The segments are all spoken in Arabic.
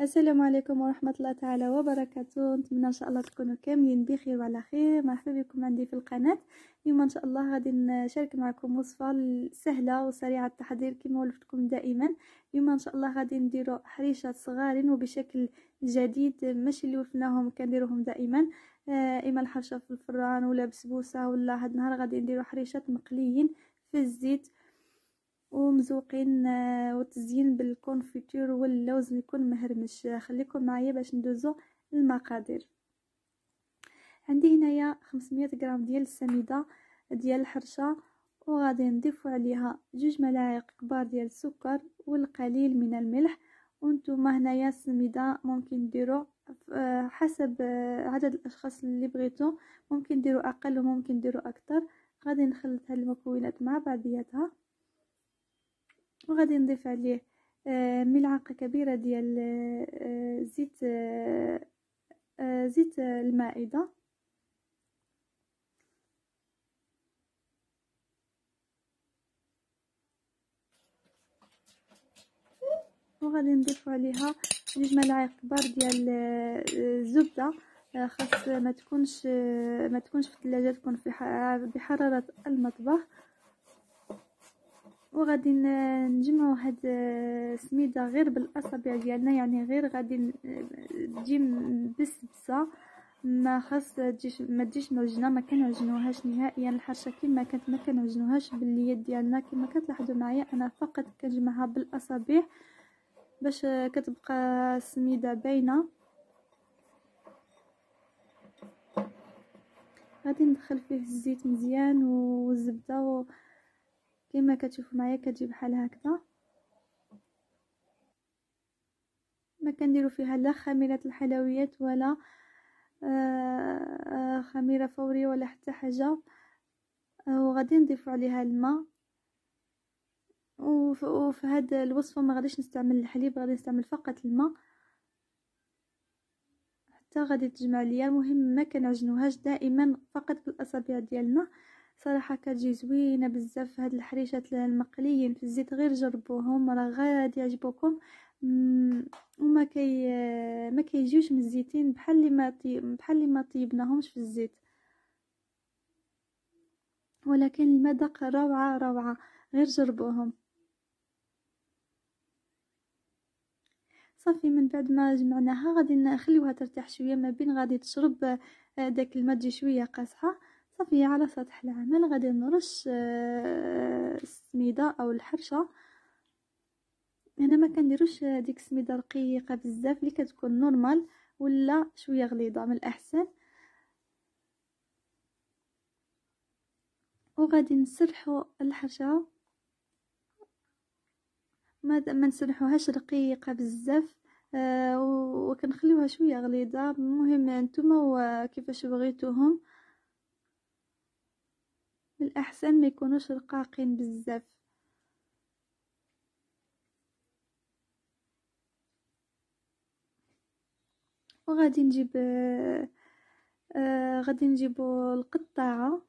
السلام عليكم ورحمة الله تعالى وبركاته نتمنى ان شاء الله تكونوا كاملين بخير وعلى خير مرحبا بكم عندي في القناة اليوم ان شاء الله غادي نشارك معكم وصفة سهلة وسريعة التحضير كما ولفتكم دائما اليوم ان شاء الله غادي نديرو حريشة صغار وبشكل جديد ماشي اللي وفناهم كنديروهم دائما آه، اما الحرشة في الفران ولا بسبوسة ولا هاد النهار غادي نديرو حريشات مقليين في الزيت ومزوقين آه، وتزيين بالكونفيتور واللوز يكون مهرمش خليكم معايا باش ندوزو المقادير عندي هنايا 500 غرام ديال السميده ديال الحرشه وغادي نضيف عليها جوج ملاعق كبار ديال السكر والقليل من الملح وانتم هنايا السميده ممكن ديروا آه، حسب آه، عدد الاشخاص اللي بغيتو ممكن ديروا اقل وممكن ديروا اكثر غادي نخلط هاد المكونات مع بعضياتها وغادي نضيف عليه آه، ملعقه كبيره ديال آه، آه، زيت زيت المائده وغادي نضيف عليها جوج ملاعق كبار ديال الزبده خاص ما تكونش ما تكونش في الثلاجه تكون في بحراره المطبخ وغادي نجمعوا هاد السميده آه، غير بالاصابع ديالنا يعني غير غادي آه، تجي بسبسه ما خاص تجيش ما تجيش معجنه ما كنعجنوهاش نهائيا يعني الحرشه كما كانت ما كنعجنوهاش باليد ديالنا كما كتلاحظوا معايا انا فقط كنجمعها بالاصابع باش آه، كتبقى السميده باينه غادي ندخل فيه الزيت مزيان والزبده كما كتشوفوا معايا كتجي بحال هكذا ما كنديروا فيها لا خميره الحلويات ولا آه، خميره فوريه ولا حتى حاجه آه، وغادي نضيف عليها الماء وفي هذه الوصفه ما غاديش نستعمل الحليب غادي نستعمل فقط الماء حتى غادي تجمع ليا المهم ما كنعجنوهاش دائما فقط بالاصابع ديالنا صراحة كتجي زوينة بزاف هاد الحريشات المقليين في الزيت غير جربوهم راه غادي يعجبوكم وما كي ما كيجيوش مزيتين بحال اللي ما طيب بحال اللي ما طيبناهمش في الزيت ولكن المذاق روعة روعة غير جربوهم صافي من بعد ما جمعناها غادي نخليوها ترتاح شويه ما بين غادي تشرب آه، داك الماء تجي شويه قاصحه صافي على سطح العمل غادي نرش السميده آه، او الحرشه هنا ما كنديروش ديك السميده رقيقه بزاف اللي كتكون نورمال ولا شويه غليظه من الاحسن وغادي نسرحوا الحرشه ما ما نسرحوهاش رقيقه بزاف آه وكنخليوها شويه غليظه المهم نتوما كيفاش بغيتوهم الأحسن ما يكونوش رقاقين بزاف وغادي نجيب آه آه غادي نجيبو القطاعه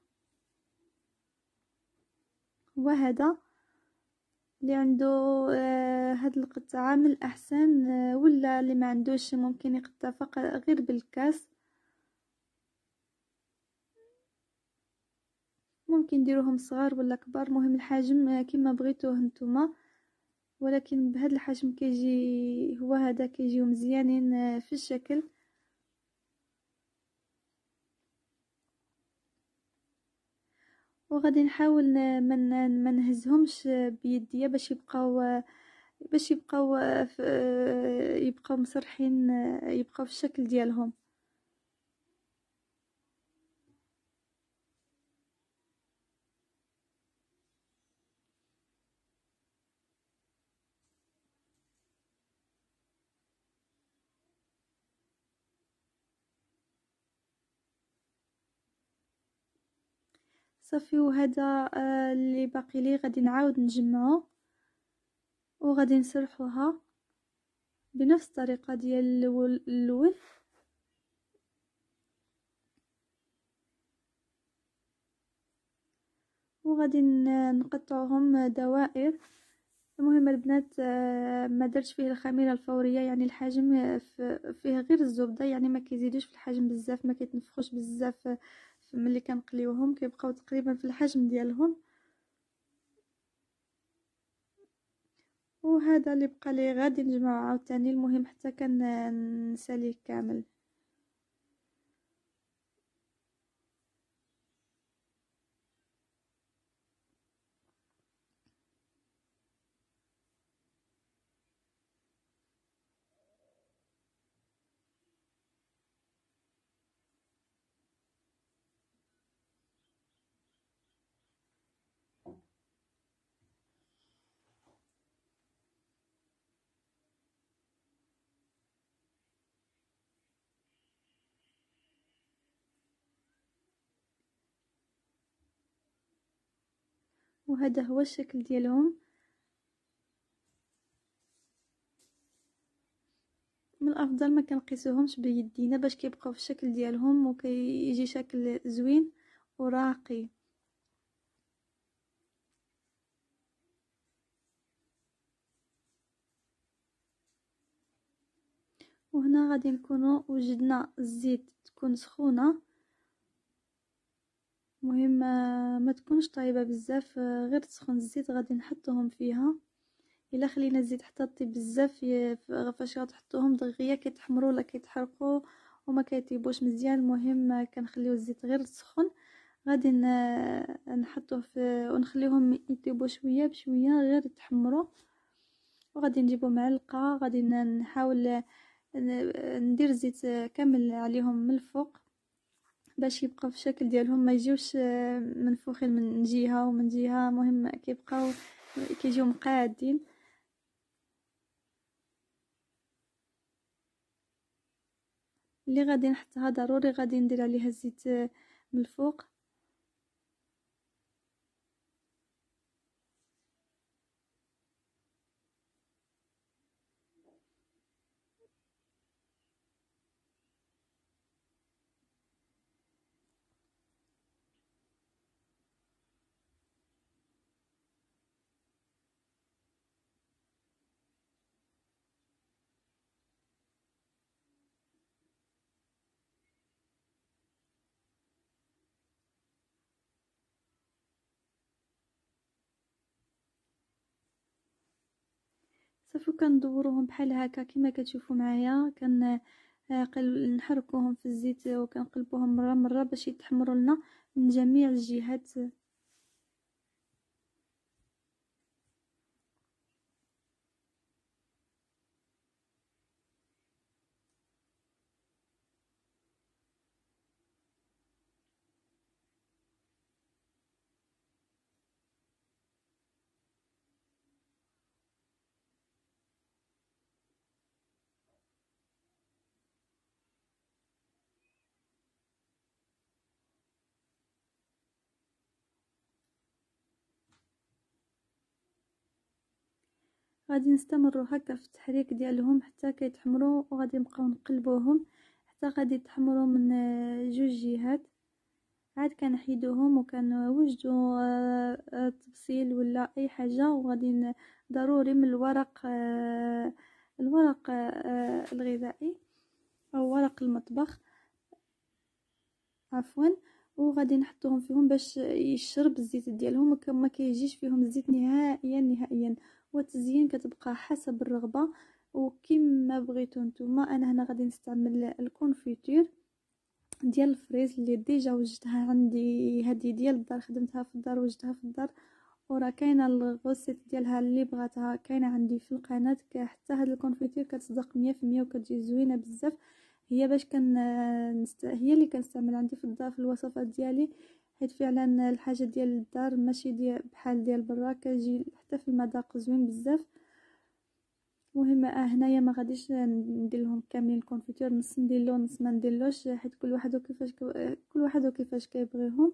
وهذا اللي عنده آه هاد القطعه من الاحسن آه ولا اللي ما عندوش ممكن يقطع فقط غير بالكاس ممكن ديروهم صغار ولا كبار مهم الحجم كما بغيتوه نتوما ولكن بهذا الحجم كيجي هو هذا كيجيو مزيانين آه، في الشكل وغادي نحاول ما من نهزهمش بيديا باش يبقاو باش يبقاو آه، آه، يبقاو مسرحين يبقاو في الشكل ديالهم صافي وهذا آه، اللي باقي لي غادي نعاود نجمعه وغادي نسرحوها بنفس الطريقه ديال اللون الاول وغادي نقطعهم دوائر المهم البنات آه، ما درتش فيه الخميره الفوريه يعني الحجم آه، فيه غير الزبده يعني ما كيزيدوش في الحجم بزاف ما كيتنفخوش بزاف ملي كنقليوهم كيبقاو تقريبا في الحجم ديالهم وهذا اللي بقى لي غادي نجمعو عاوتاني المهم حتى كنساليه كامل وهذا هو الشكل ديالهم من الافضل ما كنقيسوهمش بيدينا باش كيبقاو في الشكل ديالهم وكيجي شكل زوين وراقي وهنا غادي نكونوا وجدنا الزيت تكون سخونه المهم آه، ما تكونش طايبه بزاف آه، غير تسخن الزيت غادي نحطهم فيها الا خلينا الزيت حتى طيب بزاف فاش غتحطوهم دغيا كيتحمروا ولا كيتحرقوا وما كيطيبوش مزيان المهم آه، كنخليو الزيت غير سخن غادي نحطوه في ونخليهم يطيبوا شويه بشويه غير يتحمروا وغادي نجيبو معلقه غادي نحاول ندير الزيت كامل عليهم من الفوق باش يبقاو في الشكل ديالهم ما يجيوش منفوخين آه، من جهه ومن جهه مهم كيبقاو كيجيو مقادين اللي غادي نحطها ضروري غادي ندير عليها الزيت آه، من الفوق صافي وكندورهم بحال هكا كما كتشوفوا معايا كن آه، نحركوهم في الزيت وكنقلبوهم مره مره باش يتحمروا لنا من جميع الجهات غادي نستمروا هكا في التحريك ديالهم حتى كيتحمروا وغادي نبقاو نقلبوهم حتى غادي يتحمروا من آه، جوج جهات عاد كنحيدوهم وكنوجدوا التبصيل آه، ولا اي حاجه وغادي ضروري من الورق آه، الورق الغذائي او ورق المطبخ عفوا وغادي نحطوهم فيهم باش يشرب الزيت ديالهم ما كيجيش فيهم الزيت نهائيا نهائيا والتزيين كتبقى حسب الرغبه وكما بغيتو نتوما انا هنا غادي نستعمل الكونفيتير ديال الفريز اللي ديجا وجدتها عندي هذه ديال الدار خدمتها في الدار وجدتها في الدار وراه كاينه الغوسيت ديالها اللي بغاتها كاينه عندي في القناه حتى هاد الكونفيتير كتصدق 100% وكتجي زوينه بزاف هي باش كان هي اللي كنستعمل عندي في الدار في الوصفات ديالي حيت فعلا الحاجه ديال الدار ماشي ديال بحال ديال برا كتجي حتى في المذاق زوين بزاف المهم آه، هنايا ما غاديش ندير لهم كاملين الكونفيتور نص ندير له نص ما نديرلوش حيت كل واحد وكيفاش آه، كل واحد وكيفاش كيبغيهم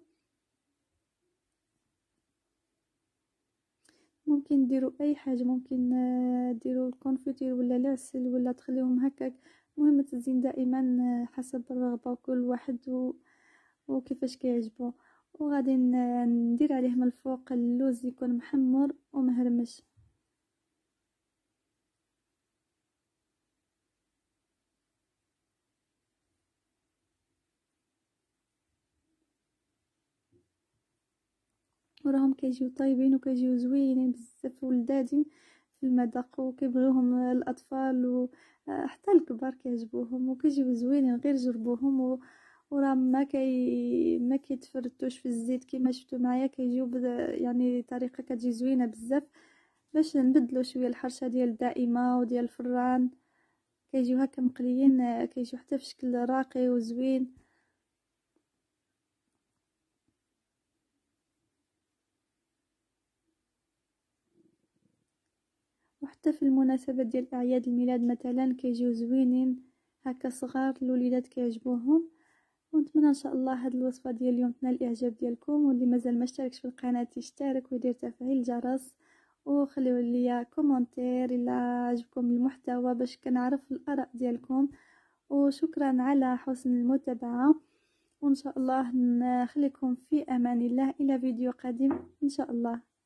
ممكن ديروا اي حاجه ممكن آه، ديروا الكونفيتير ولا العسل ولا تخليهم هكاك المهم تزين دائما حسب الرغبه وكل واحد و... وكيفاش كيعجبو وغادي ندير عليه من الفوق اللوز يكون محمر ومهرمش وراهم كيجيو طايبين وكيجيو زوينين بزاف ولدادين في المذاق وكيبغيوهم الاطفال وحتى آه، الكبار كيعجبوهم وكيجيو زوينين غير جربوهم و... وراه ما كي ما كيتفرتوش في الزيت كما شفتوا معايا كيجيو يعني طريقه كتجي زوينه بزاف باش نبدلو شويه الحرشه ديال الدائمه وديال الفران كيجيو هكا مقليين كيجيو حتى في شكل راقي وزوين وحتى في المناسبات ديال اعياد الميلاد مثلا كيجيو زوينين هكا صغار الوليدات كيعجبوهم ونتمنى ان شاء الله هاد الوصفه ديال اليوم تنال الاعجاب ديالكم واللي مازال ما اشتركش في القناه يشترك ويدير تفعيل الجرس وخليو لي كومونتير الا عجبكم المحتوى باش كنعرف الاراء ديالكم وشكرا على حسن المتابعه وان شاء الله نخليكم في امان الله الى فيديو قادم ان شاء الله